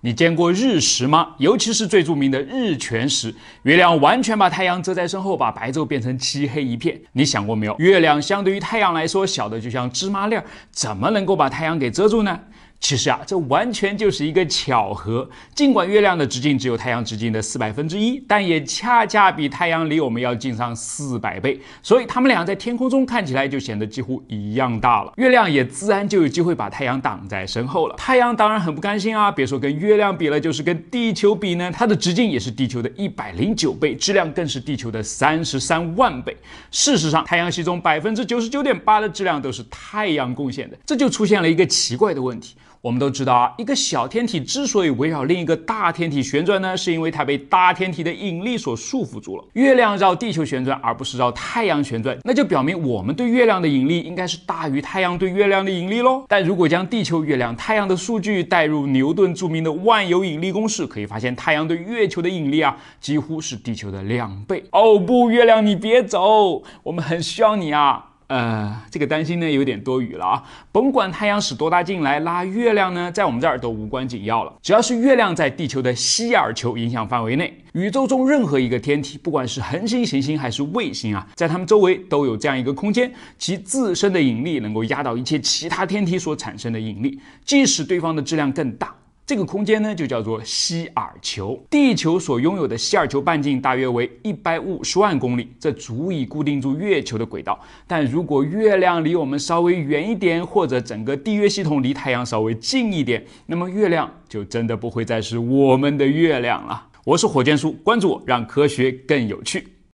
你见过日食吗？尤其是最著名的日全食，月亮完全把太阳遮在身后，把白昼变成漆黑一片。你想过没有？月亮相对于太阳来说小的就像芝麻粒儿，怎么能够把太阳给遮住呢？其实啊，这完全就是一个巧合。尽管月亮的直径只有太阳直径的四百分之一，但也恰恰比太阳离我们要近上四百倍，所以它们俩在天空中看起来就显得几乎一样大了。月亮也自然就有机会把太阳挡在身后了。太阳当然很不甘心啊，别说跟月亮比了，就是跟地球比呢，它的直径也是地球的一百零九倍，质量更是地球的三十三万倍。事实上，太阳系中百分之九十九点八的质量都是太阳贡献的，这就出现了一个奇怪的问题。我们都知道啊，一个小天体之所以围绕另一个大天体旋转呢，是因为它被大天体的引力所束缚住了。月亮绕地球旋转，而不是绕太阳旋转，那就表明我们对月亮的引力应该是大于太阳对月亮的引力喽。但如果将地球、月亮、太阳的数据带入牛顿著名的万有引力公式，可以发现太阳对月球的引力啊，几乎是地球的两倍。哦不，月亮你别走，我们很需要你啊。呃，这个担心呢有点多余了啊！甭管太阳使多大劲来拉月亮呢，在我们这儿都无关紧要了。只要是月亮在地球的希尔球影响范围内，宇宙中任何一个天体，不管是恒星、行星还是卫星啊，在它们周围都有这样一个空间，其自身的引力能够压倒一切其他天体所产生的引力，即使对方的质量更大。这个空间呢，就叫做希尔球。地球所拥有的希尔球半径大约为一百五十万公里，这足以固定住月球的轨道。但如果月亮离我们稍微远一点，或者整个地月系统离太阳稍微近一点，那么月亮就真的不会再是我们的月亮了。我是火箭叔，关注我，让科学更有趣。